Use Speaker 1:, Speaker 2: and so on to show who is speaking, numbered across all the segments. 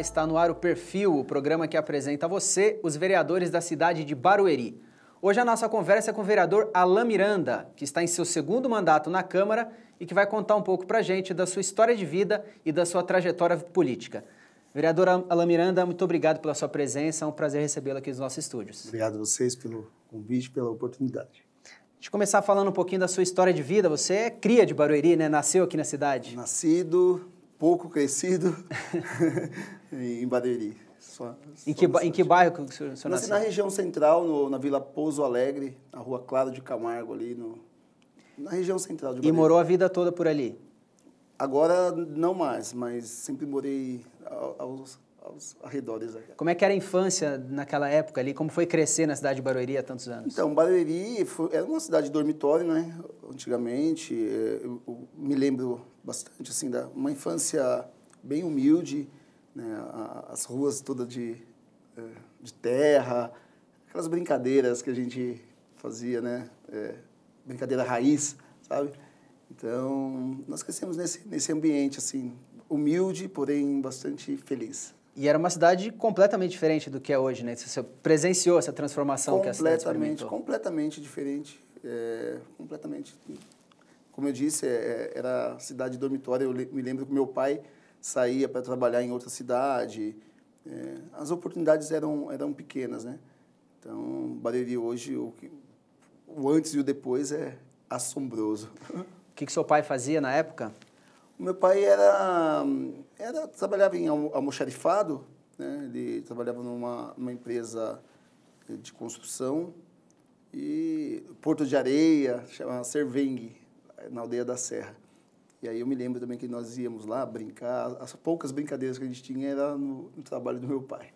Speaker 1: está no ar o Perfil, o programa que apresenta a você os vereadores da cidade de Barueri. Hoje a nossa conversa é com o vereador Alain Miranda, que está em seu segundo mandato na Câmara e que vai contar um pouco para a gente da sua história de vida e da sua trajetória política. Vereador Alain Miranda, muito obrigado pela sua presença, é um prazer recebê-lo aqui
Speaker 2: nos nossos estúdios. Obrigado a vocês pelo convite, pela oportunidade.
Speaker 1: De começar falando um pouquinho da sua história de vida. Você é cria de Barueri, né? Nasceu aqui na cidade. Nascido, pouco conhecido.
Speaker 2: em Barueri. Só, só em, que, em que
Speaker 1: bairro que o senhor, nasceu? Na
Speaker 2: região central, no, na Vila Pouso Alegre, na Rua Claro de Camargo, ali no, na região central de Barueri. E morou a vida toda por ali? Agora não mais, mas sempre morei aos, aos arredores.
Speaker 1: Como é que era a infância naquela época ali? Como foi crescer na cidade de Barueri há tantos anos? Então,
Speaker 2: Barueri foi, era uma cidade de dormitório, né? Antigamente, é, eu, eu me lembro bastante, assim, da uma infância bem humilde, né, as ruas todas de, é, de terra, aquelas brincadeiras que a gente fazia, né? É, brincadeira raiz, sabe? Então, nós crescemos nesse, nesse ambiente, assim, humilde, porém bastante feliz.
Speaker 1: E era uma cidade completamente diferente do que é hoje, né? Você presenciou essa transformação que a cidade experimentou.
Speaker 2: Completamente diferente, é, completamente. Como eu disse, é, é era cidade dormitória. Eu me lembro que meu pai saía para trabalhar em outra cidade. É, as oportunidades eram, eram pequenas, né? Então, Bariri hoje, o, o antes e o depois é assombroso.
Speaker 1: O que, que seu pai fazia na época?
Speaker 2: O meu pai era, era trabalhava em almoxarifado, né? ele trabalhava numa, numa empresa de construção e Porto de Areia, chamava Servengue, na aldeia da Serra. E aí eu me lembro também que nós íamos lá brincar, as poucas brincadeiras que a gente tinha era no, no trabalho do meu pai.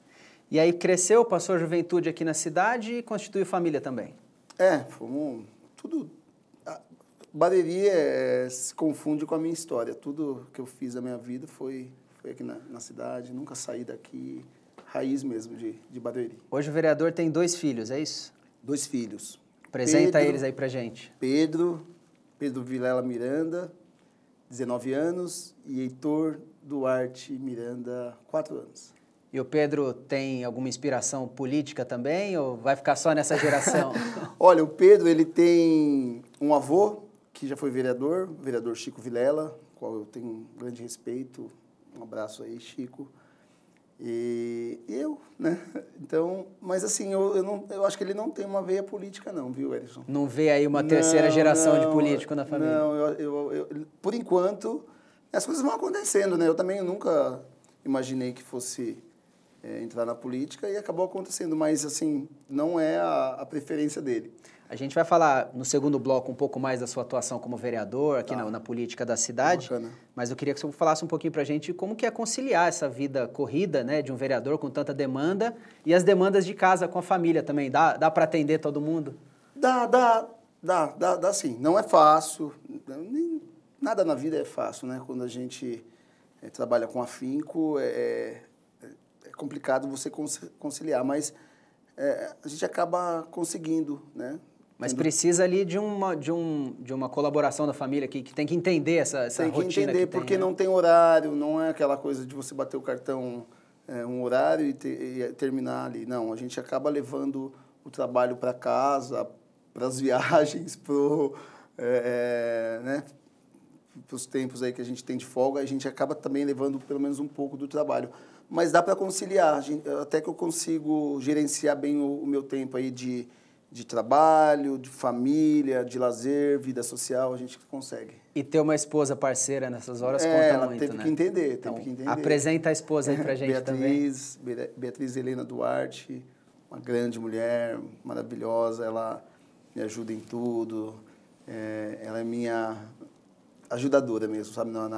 Speaker 1: E aí cresceu, passou a juventude aqui na cidade e constituiu família também?
Speaker 2: É, fomos tudo... A Bareri é, se confunde com a minha história. Tudo que eu fiz na minha vida foi, foi aqui na, na cidade, nunca saí daqui, raiz mesmo de, de Bareri.
Speaker 1: Hoje o vereador tem dois filhos, é isso?
Speaker 2: Dois filhos. Apresenta Pedro, eles aí pra gente. Pedro, Pedro Vilela Miranda 19 anos, e Heitor Duarte Miranda, 4 anos.
Speaker 1: E o Pedro tem alguma inspiração política também ou vai ficar só nessa geração?
Speaker 2: Olha, o Pedro ele tem um avô que já foi vereador, o vereador Chico Vilela, qual eu tenho um grande respeito. Um abraço aí, Chico. E eu, né? Então, mas assim, eu, eu, não, eu acho que ele não tem uma veia política, não, viu, Edson?
Speaker 1: Não vê aí uma terceira geração não, de político na família? Não,
Speaker 2: eu, eu, eu, por enquanto, as coisas vão acontecendo, né? Eu também nunca imaginei que fosse é, entrar na política e acabou acontecendo, mas assim, não é a, a preferência dele. A gente vai falar no segundo bloco um pouco mais da
Speaker 1: sua atuação como vereador aqui tá. na, na, política da tá cidade, Bacana. mas eu queria que você falasse um pouquinho para a gente como que é conciliar essa vida corrida né, de um vereador com tanta demanda e as demandas de casa
Speaker 2: com a família também. Dá, dá para atender todo mundo? Dá, dá, dá, dá, dá sim. Não é fácil, nem, nada na vida é fácil, né? Quando a gente é, trabalha com afinco, é, é, é complicado você conciliar, mas é, a gente acaba conseguindo, né?
Speaker 1: Mas precisa ali de uma, de, um, de uma colaboração da família que, que tem que entender essa, essa tem rotina. Tem que entender, porque né? não
Speaker 2: tem horário, não é aquela coisa de você bater o cartão é, um horário e, te, e, terminar ali. Não, a gente acaba levando o trabalho para casa, para as viagens, para é, é, né, os tempos aí que a gente tem de folga, a gente acaba também levando pelo menos um pouco do trabalho. Mas dá para conciliar, até que eu consigo gerenciar bem o, o meu tempo aí de de trabalho, de família, de lazer, vida social, a gente consegue.
Speaker 1: E ter uma esposa
Speaker 2: parceira nessas horas é, conta ela muito, teve né? que entender, teve então, que entender. Apresenta a esposa aí pra gente Beatriz, também. Beatriz Helena Duarte, uma grande mulher, maravilhosa, ela me ajuda em tudo, é, ela é minha ajudadora mesmo, sabe, na,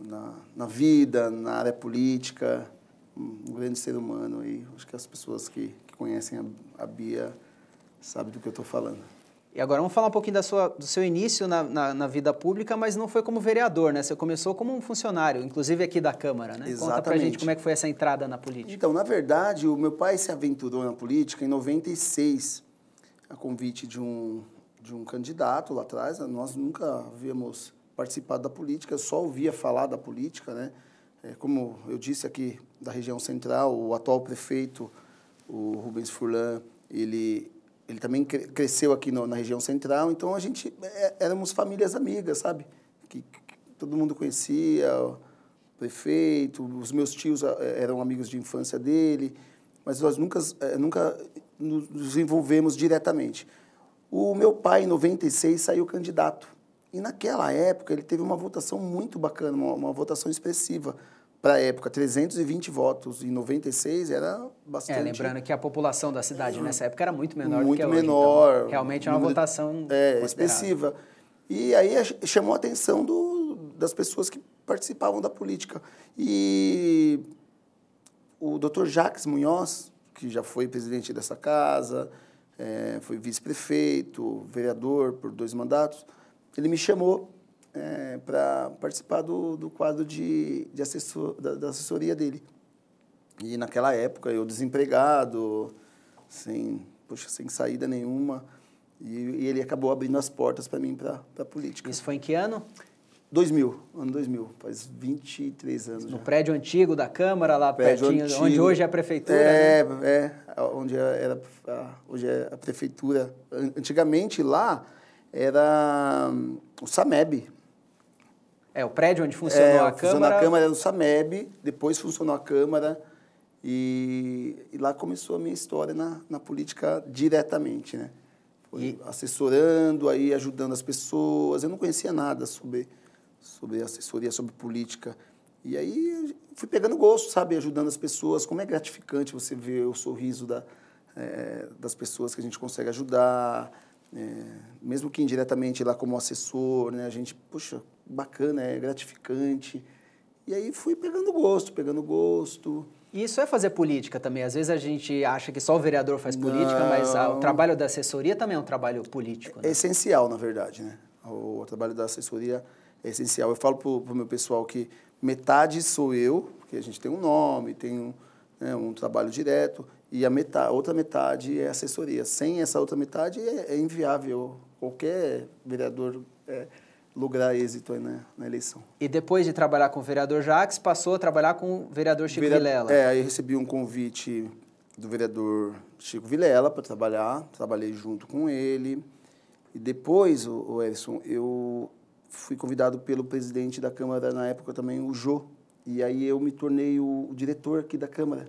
Speaker 2: na, na vida, na área política, um grande ser humano aí. acho que as pessoas que, que conhecem a, a Bia sabe do que eu estou falando.
Speaker 1: E agora vamos falar um pouquinho da sua, do seu início na, na, na, vida pública, mas não foi como vereador, né? Você começou como um funcionário, inclusive aqui da Câmara, né? Exatamente. Conta pra gente como é que foi essa entrada na política. Então, na
Speaker 2: verdade, o meu pai se aventurou na política em 96, a convite de um, de um candidato lá atrás. Nós nunca havíamos participado da política, só ouvia falar da política, né? É, como eu disse aqui, da região central, o atual prefeito, o Rubens Furlan, ele ele também cre cresceu aqui no, na região central, então a gente é, éramos famílias amigas, sabe? Que, que, todo mundo conhecia, o prefeito, os meus tios é, eram amigos de infância dele, mas nós nunca, é, nunca nos envolvemos diretamente. O meu pai, em 96, saiu candidato. E naquela época ele teve uma votação muito bacana, uma, uma votação expressiva para a época, 320 votos em 96 era bastante. É, lembrando
Speaker 1: que a população da cidade nessa época era muito menor muito do que é hoje. Muito então, menor. Então, realmente é uma votação é, expressiva.
Speaker 2: E aí chamou a atenção do, das pessoas que participavam da política. E o doutor Jacques Munhoz, que já foi presidente dessa casa, é, foi vice-prefeito, vereador por dois mandatos, ele me chamou é, eh, para participar do, do quadro de, de assessor, da, da, assessoria dele. E naquela época eu desempregado, sem, poxa, sem saída nenhuma, e, e ele acabou abrindo as portas para mim para a política. Isso foi em que ano? 2000, ano 2000, faz 23 anos. No já.
Speaker 1: prédio antigo
Speaker 2: da Câmara, lá prédio pertinho, antigo, onde hoje é a prefeitura. É, né? é onde é, era, hoje é a prefeitura. Antigamente lá era hum, o SAMEB, é, o prédio onde funcionou é, a Câmara... Funcionou a Câmara no SAMEB, depois funcionou a Câmara e, e lá começou a minha história na, na política diretamente, né? E... assessorando, aí ajudando as pessoas. Eu não conhecia nada sobre, sobre assessoria, sobre política. E aí fui pegando gosto, sabe? Ajudando as pessoas. Como é gratificante você ver o sorriso da, é, das pessoas que a gente consegue ajudar. É, mesmo que indiretamente lá como assessor, né? A gente, puxa, bacana, é gratificante. E aí fui pegando gosto, pegando gosto.
Speaker 1: E isso é fazer política também. Às vezes a gente acha que só o vereador faz Não. política, mas o trabalho da assessoria também é um trabalho político.
Speaker 2: Né? É essencial, na verdade, né? O, o, trabalho da assessoria é essencial. Eu falo para o meu pessoal que metade sou eu, porque a gente tem um nome, tem um, né, um trabalho direto, e a metade, outra metade é assessoria. Sem essa outra metade é, é inviável. Qualquer vereador é, lograr êxito na, na, eleição.
Speaker 1: E depois de trabalhar com o vereador Jacques, passou a trabalhar com o vereador Chico Vira... Vilela. É,
Speaker 2: aí recebi um convite do vereador Chico Vilela para trabalhar, trabalhei junto com ele. E depois, o, o Edson, eu fui convidado pelo presidente da Câmara na época também, o Jô. E aí eu me tornei o, o diretor aqui da Câmara.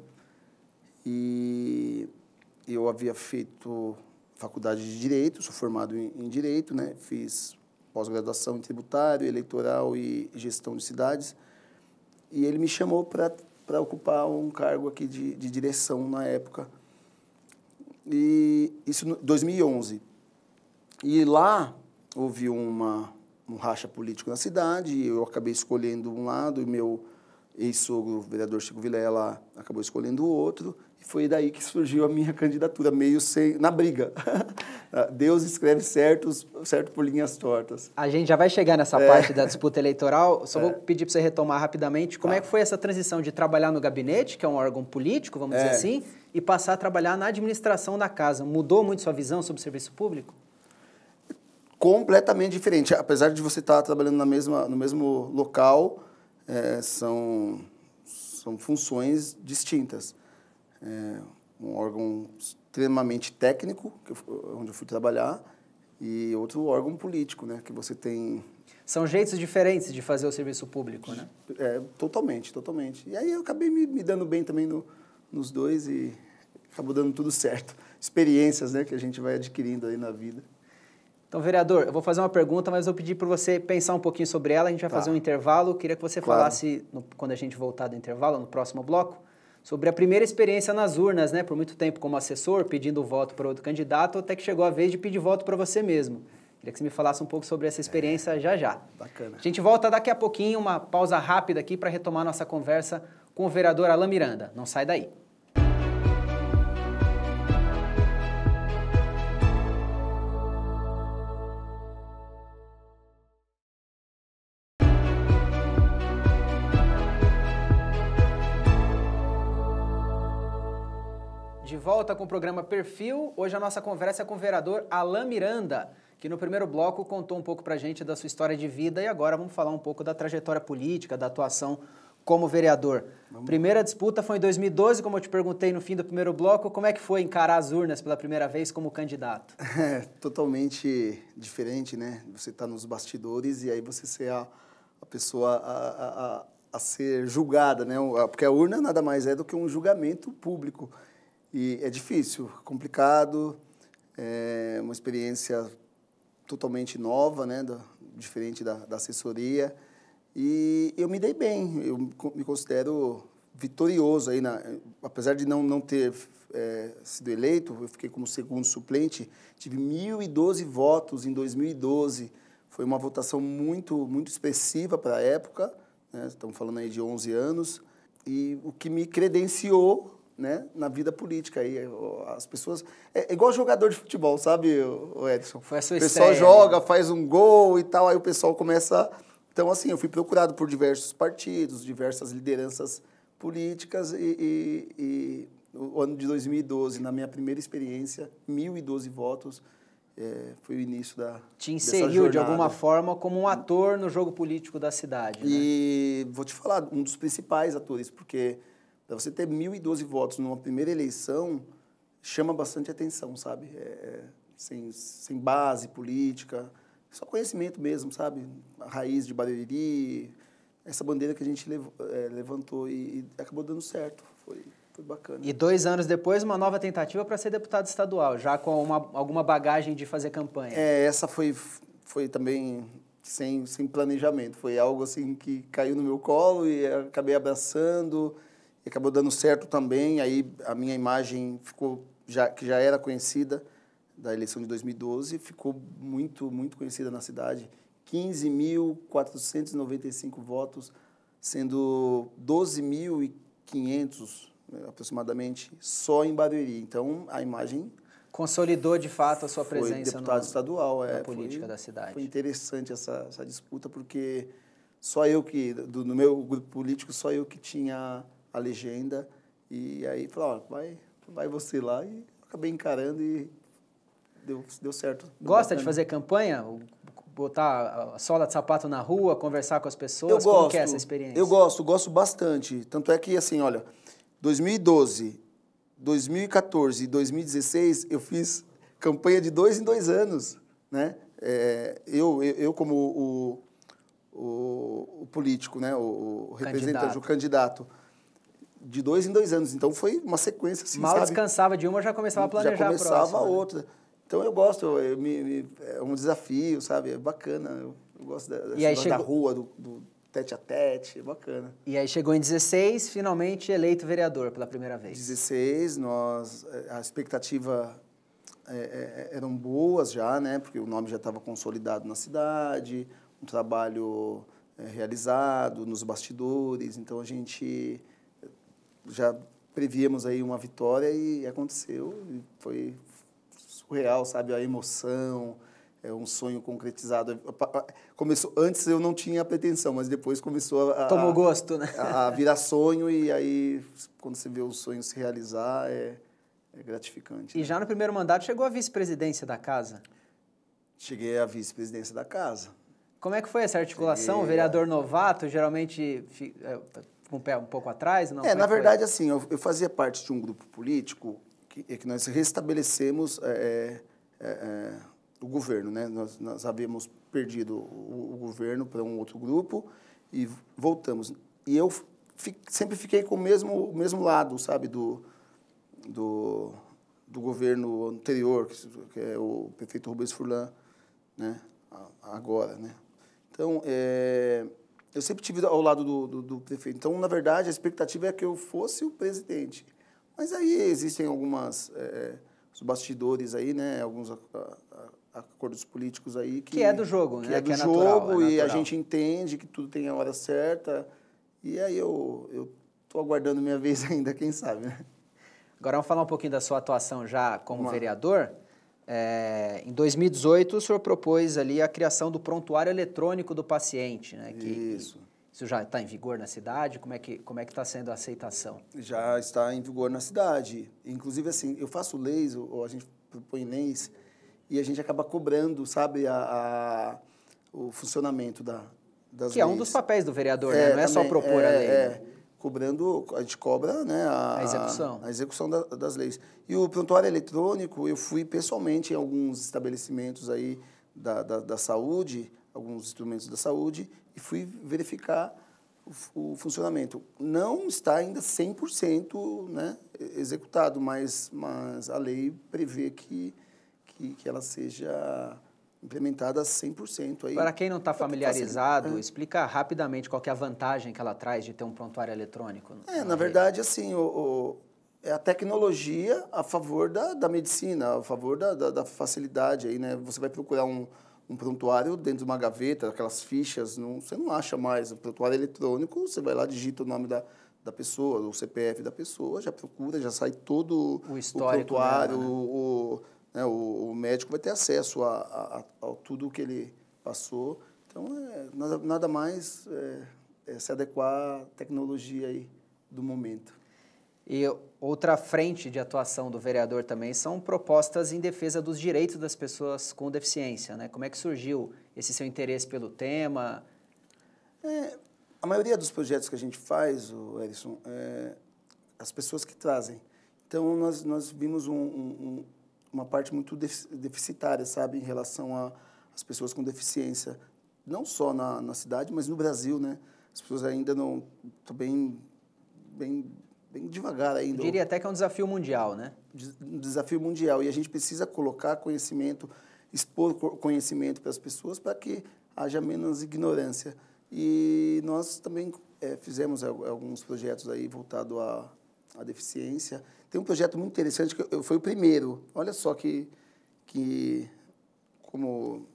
Speaker 2: E eu havia feito faculdade de Direito, sou formado em, em Direito, né? Fiz pós-graduação em tributário, eleitoral e gestão de cidades. E ele me chamou para ocupar um cargo aqui de, de direção na época. E isso em 2011. E lá houve uma, um racha político na cidade, eu acabei escolhendo um lado e meu ex-sogro, o vereador Chico Vilela, acabou escolhendo o outro foi daí que surgiu a minha candidatura, meio sem, na briga. Ah, Deus escreve certos, certo por linhas tortas.
Speaker 1: A gente já vai chegar nessa é. parte da disputa eleitoral. Só é. vou pedir para você retomar rapidamente. Como é tá. que foi essa transição de trabalhar no gabinete, que é um órgão político, vamos é. dizer assim, e passar a trabalhar na administração da casa? Mudou muito sua visão sobre o serviço público?
Speaker 2: Completamente diferente. Apesar de você estar trabalhando na mesma, no mesmo local, é, são, são funções distintas é, um órgão extremamente técnico, eu, onde eu fui trabalhar, e outro órgão político, né, que você tem... São jeitos diferentes de fazer o serviço público, né? É, totalmente, totalmente. E aí eu acabei me, me dando bem também no, nos dois e acabou dando tudo certo. Experiências, né, que a gente vai adquirindo aí na vida. Então, vereador, eu vou fazer uma pergunta,
Speaker 1: mas eu pedir para você pensar um pouquinho sobre ela. A gente vai tá. fazer um intervalo. queria que você claro. falasse, no, quando a gente voltar do intervalo, no próximo bloco, sobre a primeira experiência nas urnas, né? Por muito tempo como assessor, pedindo voto para outro candidato, até que chegou a vez de pedir voto para você mesmo. Queria que você me falasse um pouco sobre essa experiência é, já já. Bacana. A gente volta daqui a pouquinho, uma pausa rápida aqui para retomar nossa conversa com o vereador Alain Miranda. Não sai daí. volta com o programa Perfil. Hoje a nossa conversa é com o vereador Alain Miranda, que no primeiro bloco contou um pouco para gente da sua história de vida e agora vamos falar um pouco da trajetória política, da atuação como vereador. Vamos. Primeira disputa foi em 2012, como eu te perguntei no fim do primeiro bloco, como é que foi encarar as urnas pela primeira vez como candidato?
Speaker 2: É totalmente diferente, né? Você está nos bastidores e aí você ser a, a pessoa a, a, a, ser julgada, né? Porque a urna nada mais é do que um julgamento público. E é difícil, complicado, é uma experiência totalmente nova, né, da, diferente da, da assessoria. E eu me dei bem, eu me considero vitorioso aí, na, apesar de não, não ter é, sido eleito, eu fiquei como segundo suplente, tive 1.012 votos em 2012. Foi uma votação muito, muito expressiva para a época, né? estamos falando aí de 11 anos, e o que me credenciou né, na vida política. Aí, as pessoas. É, é igual jogador de futebol, sabe, o Edson? Foi a sua O pessoal estreia, né? joga, né? faz um gol e tal, aí o pessoal começa. Então, assim, eu fui procurado por diversos partidos, diversas lideranças políticas e, e, e o ano de 2012, na minha primeira experiência, 1.012 votos. É, foi o início da. Te inseriu de alguma forma como um ator no jogo político da cidade. Né? E né? vou te falar, um dos principais atores, porque para você ter 1.012 votos numa primeira eleição, chama bastante atenção, sabe? É, é, sem, sem base política, só conhecimento mesmo, sabe? A raiz de Barueri, essa bandeira que a gente é, levantou e, e, acabou dando certo. Foi, foi bacana. E
Speaker 1: dois anos depois, uma nova tentativa para ser deputado estadual, já com uma, alguma bagagem de fazer campanha.
Speaker 2: É, essa foi, foi também sem, sem planejamento. Foi algo assim que caiu no meu colo e acabei abraçando e acabou dando certo também. Aí a minha imagem ficou já que já era conhecida da eleição de 2012, ficou muito muito conhecida na cidade. 15.495 votos, sendo 12.500 né, aproximadamente só em Barueri. Então a imagem
Speaker 1: consolidou de fato a sua foi presença deputado
Speaker 2: no, estadual, é, na política foi, da cidade. Foi interessante essa, essa disputa porque só eu que do, no meu grupo político só eu que tinha a legenda. E aí falou, vai, vai você lá. E acabei encarando e deu, deu certo. Gosta bacana. de fazer
Speaker 1: campanha? Botar a sola de sapato na rua, conversar com as pessoas? Eu Como é gosto, é essa experiência? Eu
Speaker 2: gosto, gosto bastante. Tanto é que, assim, olha, 2012, 2014 e 2016, eu fiz campanha de dois em dois anos, né? É, eu, eu, eu, como o, o, o, político, né? O, o representante, o candidato de dois em dois anos. Então foi uma sequência assim, Mal sabe?
Speaker 1: descansava de uma, já começava a planejar já começava a próxima. Né? outra.
Speaker 2: Então eu gosto, eu, eu, me, me, é um desafio, sabe? É bacana, eu, eu gosto da, da, chegou... da rua, do, do, tete a tete, é bacana. E aí chegou em 16, finalmente eleito vereador pela primeira vez. 16, nós, eh, a expectativa é, é, eram boas já, né? Porque o nome já estava consolidado na cidade, um trabalho realizado nos bastidores, então a gente já prevíamos aí uma vitória e aconteceu. E foi surreal, sabe? A emoção, é um sonho concretizado. Começou, antes eu não tinha pretensão, mas depois começou a... Tomou gosto, né? A, a virar sonho e aí, quando você vê o sonho se realizar, é, é gratificante. E né? já
Speaker 1: no primeiro mandato chegou a vice-presidência da casa?
Speaker 2: Cheguei à vice-presidência da casa.
Speaker 1: Como é que foi essa articulação? Cheguei o vereador novato geralmente é, um pé um pouco atrás? Não, é, é na verdade, foi?
Speaker 2: assim, eu, eu, fazia parte de um grupo político que, é que nós restabelecemos é, é, é, o governo, né? Nós, nós havíamos perdido o, o governo para um outro grupo e voltamos. E eu sempre fiquei com o mesmo, o mesmo lado, sabe, do, do, do governo anterior, que, que é o prefeito Rubens Furlan, né? Agora, né? Então, é eu sempre tive ao lado do, do, do, prefeito. Então, na verdade, a expectativa é que eu fosse o presidente. Mas aí existem algumas é, os bastidores aí, né? Alguns a, a, acordos políticos aí que, que é do jogo, que né? É do que é, é jogo natural, e natural. a gente entende que tudo tem a hora certa. E aí eu eu tô aguardando minha vez ainda, quem sabe, né?
Speaker 1: Agora vamos falar um pouquinho da sua atuação já como Uma. vereador. É, em 2018, o senhor propôs ali a criação do prontuário eletrônico do paciente, né? Que, isso. Isso já está em vigor na cidade? Como é que como
Speaker 2: é que está sendo a aceitação? Já está em vigor na cidade. Inclusive assim, eu faço leis ou, a gente propõe leis e a gente acaba cobrando, sabe, a, a o funcionamento da das que leis. é um dos
Speaker 1: papéis do vereador, né? é, né? não é só propor é, a lei. É. Né?
Speaker 2: cobrando, a gente cobra né, a, a execução, a execução da, das leis. E o prontuário eletrônico, eu fui pessoalmente em alguns estabelecimentos aí da, da, da saúde, alguns instrumentos da saúde, e fui verificar o, o funcionamento. Não está ainda 100% né, executado, mas, mas a lei prevê que, que, que ela seja implementada 100% aí. Para quem
Speaker 1: não está tá familiarizado, é. explica rapidamente qual é a vantagem que ela traz de ter um prontuário eletrônico. Né?
Speaker 2: É, na, na verdade, assim, o, o, é a tecnologia a favor da, da medicina, a favor da, da, da facilidade aí, né? Você vai procurar um, um prontuário dentro de uma gaveta, aquelas fichas, não, você não acha mais. O prontuário eletrônico, você vai lá, digita o nome da, da pessoa, o CPF da pessoa, já procura, já sai todo o, o prontuário, né? o né, o, o, médico vai ter acesso a, a, a, que ele passou. Então, é, nada, nada mais é, é se adequar à tecnologia aí do momento.
Speaker 1: E outra frente de atuação do vereador também são propostas em defesa dos direitos das pessoas com deficiência. Né? Como é que surgiu esse seu interesse pelo tema?
Speaker 2: É, a maioria dos projetos que a gente faz, o Edson é as pessoas que trazem. Então, nós, nós vimos um, um, uma parte muito deficitária, sabe, em relação às pessoas com deficiência, não só na, na cidade, mas no Brasil, né? As pessoas ainda não estão bem, bem, bem devagar ainda. Eu diria até que é um desafio mundial, né? Um desafio mundial e a gente precisa colocar conhecimento, expor conhecimento para as pessoas para que haja menos ignorância. E nós também é, fizemos alguns projetos aí voltado à, à deficiência tem um projeto muito interessante que eu, eu foi o primeiro. Olha só que que como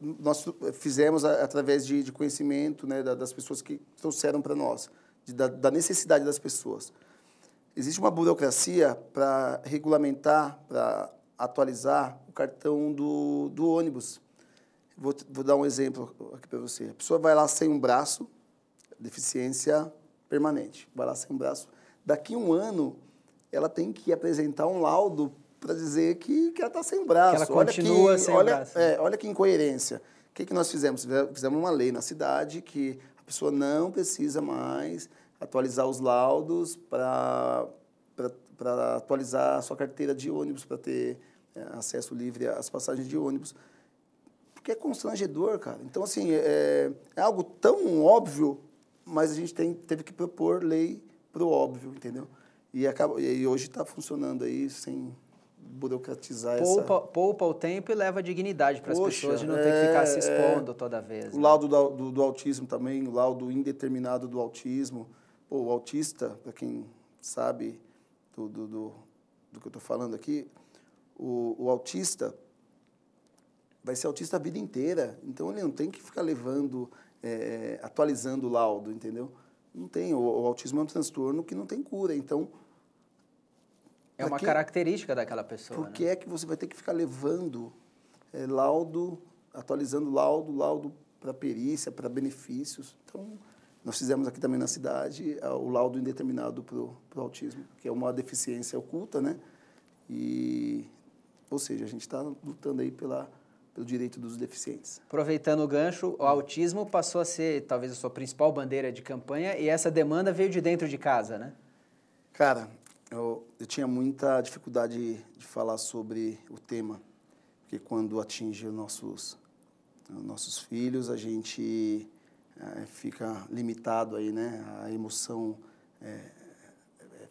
Speaker 2: nós fizemos a, através de, de conhecimento né, da, das pessoas que trouxeram para nós, de, da, da, necessidade das pessoas. Existe uma burocracia para regulamentar, para atualizar o cartão do, do ônibus. Vou, vou dar um exemplo aqui para você. A pessoa vai lá sem um braço, deficiência permanente, vai lá sem um braço. Daqui a um ano, ela tem que apresentar um laudo para dizer que, que ela está sem braço. Que ela olha continua que, sem olha, braço. É, olha que incoerência. O que, que nós fizemos? Fizemos uma lei na cidade que a pessoa não precisa mais atualizar os laudos para atualizar a sua carteira de ônibus, para ter é, acesso livre às passagens de ônibus. Porque é constrangedor, cara. Então, assim, é, é algo tão óbvio, mas a gente tem, teve que propor lei para o óbvio, entendeu? E, acaba, e hoje está funcionando aí sem burocratizar poupa, essa...
Speaker 1: Poupa o tempo e leva dignidade para as pessoas de não é, ter que ficar é, se é. expondo é, toda vez. O né? laudo
Speaker 2: do, do, do, autismo também, o laudo indeterminado do autismo. Pô, o autista, para quem sabe do, do, do, do que eu estou falando aqui, o, o autista vai ser autista a vida inteira. Então, ele não tem que ficar levando, é, é atualizando o laudo, entendeu? Não tem. O, o autismo é um transtorno que não tem cura. Então, é uma que,
Speaker 1: característica daquela pessoa. Por né? que
Speaker 2: né? é que você vai ter que ficar levando é, laudo, atualizando laudo, laudo para perícia, para benefícios? Então, nós fizemos aqui também na cidade o laudo indeterminado para o autismo, que é uma deficiência oculta, né? E, ou seja, a gente está lutando aí pela, pelo direito dos deficientes.
Speaker 1: Aproveitando o gancho, o autismo passou a ser talvez a sua principal bandeira de campanha e essa demanda veio de dentro de casa, né? Cara,
Speaker 2: eu, eu tinha muita dificuldade de falar sobre o tema, porque quando atinge os nossos, nossos filhos, a gente é, fica limitado aí, né? A emoção é,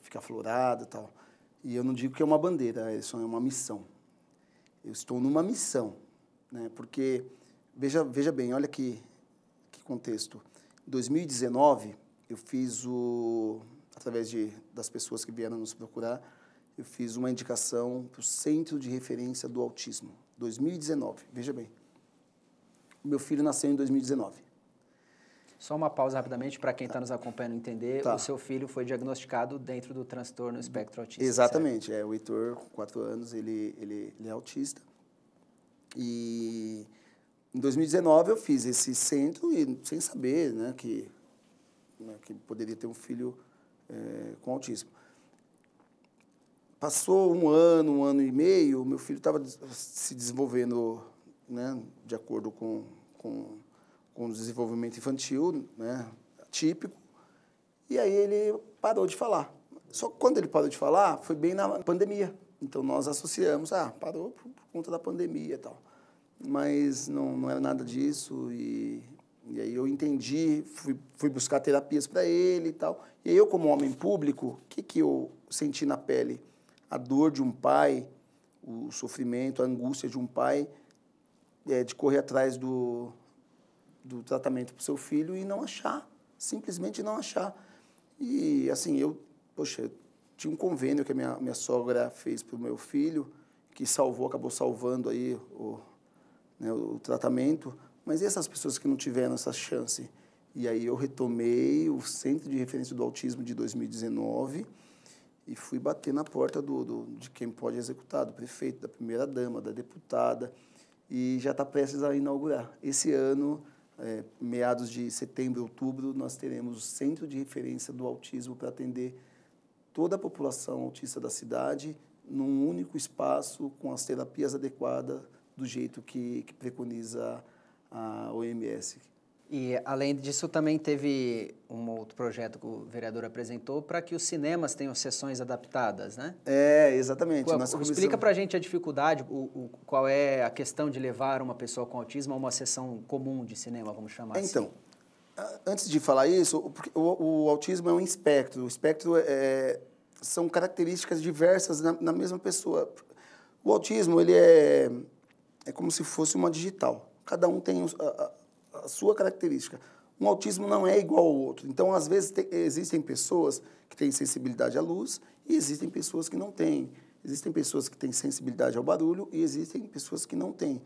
Speaker 2: fica aflorada e tal. E eu não digo que é uma bandeira, isso é uma missão. Eu estou numa missão, né? Porque, veja, veja bem, olha que, que contexto. Em 2019, eu fiz o através de, das pessoas que vieram nos procurar, eu fiz uma indicação para o Centro de Referência do Autismo, 2019. Veja bem, meu filho nasceu em 2019.
Speaker 1: Só uma pausa rapidamente para quem está nos acompanhando entender. Tá. O seu filho foi diagnosticado dentro do transtorno espectro autista. Exatamente.
Speaker 2: Certo? É, o Heitor, com 4 anos, ele, ele, ele é autista. E em 2019 eu fiz esse centro e sem saber né, que, né, que poderia ter um filho é, com autismo. Passou um ano, um ano e meio, meu filho estava se desenvolvendo né, de acordo com, com, com o desenvolvimento infantil, né, típico, e aí ele parou de falar. Só que quando ele parou de falar, foi bem na pandemia. Então nós associamos, ah, parou por, por conta da pandemia e tal. Mas não, não era é nada disso e e aí eu entendi, fui, fui buscar terapias para ele e tal. E eu, como homem público, o que, que eu senti na pele? A dor de um pai, o sofrimento, a angústia de um pai é, de correr atrás do, do tratamento para o seu filho e não achar, simplesmente não achar. E assim, eu, poxa, tinha um convênio que a minha, minha sogra fez para o meu filho, que salvou, acabou salvando aí o, né, o tratamento. Mas e essas pessoas que não tiveram essa chance? E aí eu retomei o Centro de Referência do Autismo de 2019 e fui bater na porta do, do de quem pode executar, do prefeito, da primeira-dama, da deputada, e já está prestes a inaugurar. Esse ano, é, meados de setembro, outubro, nós teremos o Centro de Referência do Autismo para atender toda a população autista da cidade num único espaço com as terapias adequadas do jeito que, que preconiza a a OMS. E, além disso, também teve um outro projeto que o
Speaker 1: vereador apresentou para que os cinemas tenham sessões adaptadas, né?
Speaker 2: É, exatamente. Qual, comissão... Explica
Speaker 1: para a gente a dificuldade, o, o, qual é a questão de levar uma pessoa com autismo a uma sessão
Speaker 2: comum de cinema, vamos chamar então, assim. Então, antes de falar isso, o, o, autismo é um espectro. O espectro é, é, são características diversas na, na mesma pessoa. O autismo, ele é, é como se fosse uma digital cada um tem a, a, sua característica. Um autismo não é igual ao outro. Então, às vezes, te, existem pessoas que têm sensibilidade à luz e existem pessoas que não têm. Existem pessoas que têm sensibilidade ao barulho e existem pessoas que não têm.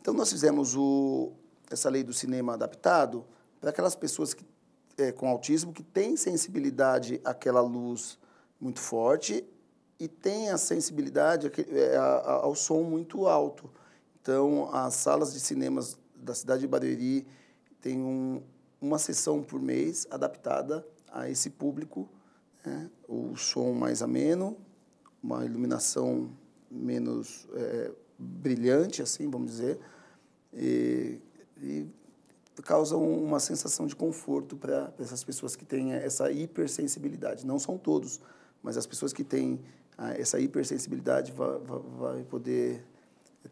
Speaker 2: Então, nós fizemos o, essa lei do cinema adaptado para aquelas pessoas que, é, com autismo que têm sensibilidade àquela luz muito forte e têm a sensibilidade é, ao som muito alto. Então, as salas de cinemas da cidade de Barueri têm um, uma sessão por mês adaptada a esse público. Né? O som mais ameno, uma iluminação menos é, brilhante, assim, vamos dizer, e, e causa uma sensação de conforto para essas pessoas que têm essa hipersensibilidade. Não são todos, mas as pessoas que têm ah, essa hipersensibilidade vai, vai, poder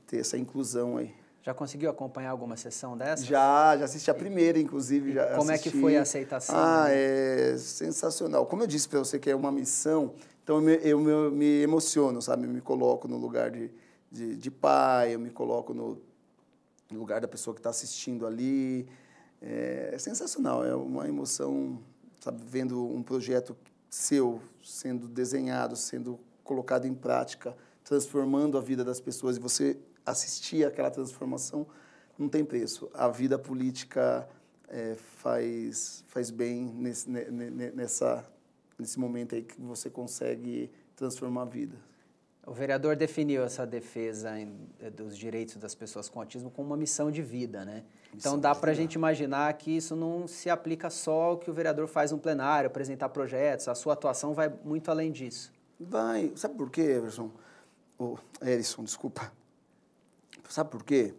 Speaker 2: ter essa inclusão aí.
Speaker 1: Já conseguiu acompanhar alguma sessão dessa? Já,
Speaker 2: já assisti a primeira, inclusive. como assisti. é que foi a aceitação? Ah, né? é sensacional. Como eu disse para você que é uma missão, então eu me, eu me, me emociono, sabe? Eu me coloco no lugar de, de, de pai, eu me coloco no, no lugar da pessoa que está assistindo ali. É, é, sensacional, é uma emoção, sabe? Vendo um projeto seu sendo desenhado, sendo colocado em prática transformando a vida das pessoas e você assistir aquela transformação não tem preço. A vida política é, faz faz bem nesse, nessa nesse momento aí que você consegue transformar a vida.
Speaker 1: O vereador definiu essa defesa em, eh, dos direitos das pessoas com autismo como uma missão de vida, né? Missão então dá para a gente imaginar que isso não se aplica só ao que o vereador faz no plenário, apresentar projetos, a sua atuação vai muito além disso.
Speaker 2: Vai. Sabe por quê, Everson? o Erison, desculpa. Sabe por quê?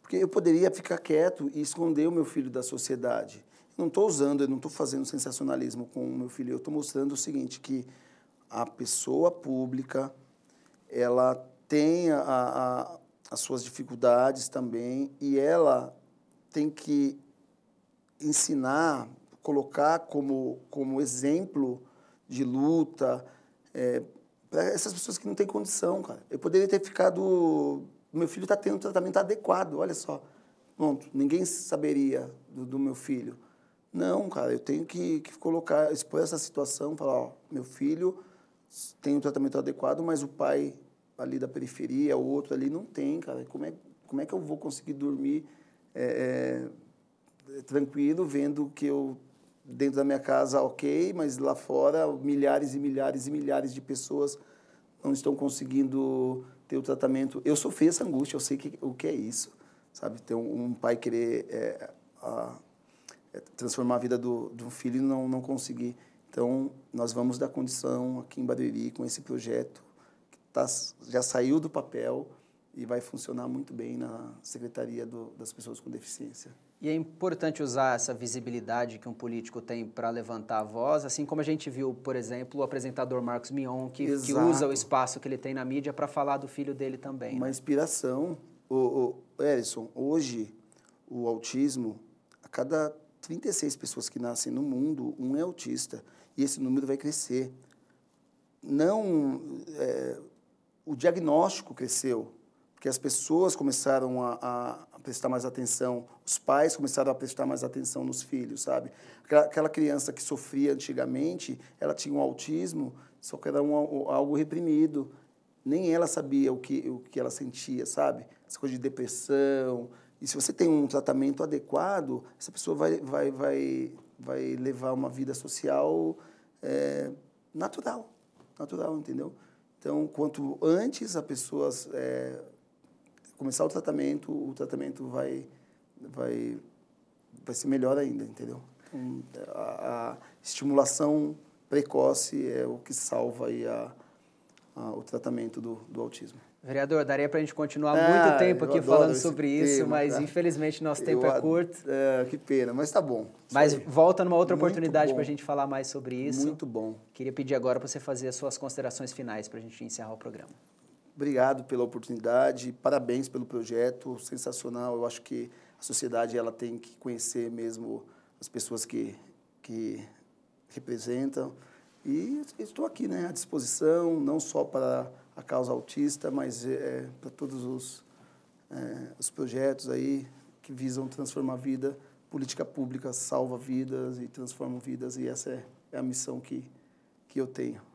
Speaker 2: Porque eu poderia ficar quieto e esconder o meu filho da sociedade. não estou usando, eu não estou fazendo sensacionalismo com o meu filho. Eu estou mostrando o seguinte, que a pessoa pública, ela tem a, a, as suas dificuldades também e ela tem que ensinar, colocar como, como exemplo de luta, é, para essas pessoas que não têm condição, cara. Eu poderia ter ficado. Meu filho está tendo um tratamento adequado, olha só. Pronto, ninguém saberia do, do meu filho. Não, cara, eu tenho que, que colocar, expor essa situação, falar, ó, meu filho tem um tratamento adequado, mas o pai ali da periferia, o outro ali, não tem, cara. Como é, como é que eu vou conseguir dormir é, é, tranquilo vendo que eu dentro da minha casa, ok, mas lá fora, milhares e milhares e milhares de pessoas não estão conseguindo ter o tratamento. Eu sofri essa angústia, eu sei que, o que é isso, sabe? Ter um, um pai querer é, a, é, transformar a vida do, de um filho e não, não conseguir. Então, nós vamos dar condição aqui em Barueri com esse projeto que tá, já saiu do papel e vai funcionar muito bem na Secretaria do, das Pessoas com Deficiência.
Speaker 1: E é importante usar essa visibilidade que um político tem para levantar a voz, assim como a gente viu, por exemplo, o apresentador Marcos Mion, que, que usa o espaço que ele tem na mídia para falar do filho dele também. Uma
Speaker 2: né? inspiração. O, o Erison, hoje o autismo, a cada 36 pessoas que nascem no mundo, um é autista. E esse número vai crescer. Não. É, o diagnóstico cresceu, porque as pessoas começaram a, a, prestar mais atenção, os pais começaram a prestar mais atenção nos filhos, sabe? Aquela, aquela criança que sofria antigamente, ela tinha um autismo, só que era um, algo reprimido. Nem ela sabia o que, o que ela sentia, sabe? Essa coisa de depressão. E se você tem um tratamento adequado, essa pessoa vai, vai, vai, vai levar uma vida social é, natural. Natural, entendeu? Então, quanto antes a pessoa é, começar o tratamento, o tratamento vai, vai, vai ser melhor ainda, entendeu? Então, a, a, estimulação precoce é o que salva aí a, a o tratamento do, do autismo.
Speaker 1: Vereador, daria para a gente continuar ah, muito tempo aqui falando sobre isso, tema, mas cara. infelizmente nosso tempo é eu, é
Speaker 2: curto. É, que pena, mas tá bom. Mas volta numa outra muito oportunidade para a
Speaker 1: gente falar mais sobre isso. Muito bom. Queria pedir agora para você fazer as suas considerações finais para a gente encerrar o programa.
Speaker 2: Obrigado pela oportunidade, parabéns pelo projeto, sensacional. Eu acho que a sociedade ela tem que conhecer mesmo as pessoas que, que representam. E estou aqui né, à disposição, não só para a causa autista, mas é, para todos os, é, os projetos aí que visam transformar a vida. Política pública salva vidas e transforma vidas, e essa é, é a missão que, que eu tenho.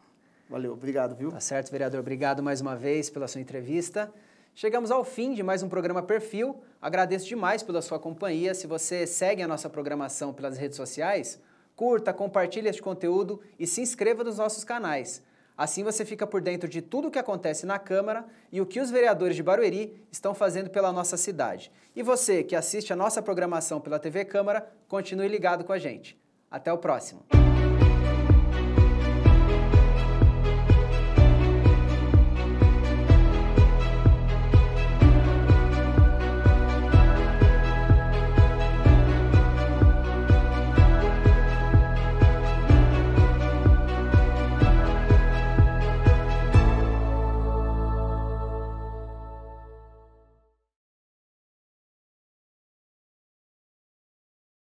Speaker 2: Valeu, obrigado, viu?
Speaker 1: Tá certo, vereador. Obrigado mais uma vez pela sua entrevista. Chegamos ao fim de mais um programa Perfil. Agradeço demais pela sua companhia. Se você segue a nossa programação pelas redes sociais, curta, compartilhe este conteúdo e se inscreva nos nossos canais. Assim você fica por dentro de tudo o que acontece na Câmara e o que os vereadores de Barueri estão fazendo pela nossa cidade. E você que assiste a nossa programação pela TV Câmara, continue ligado com a gente. Até o próximo!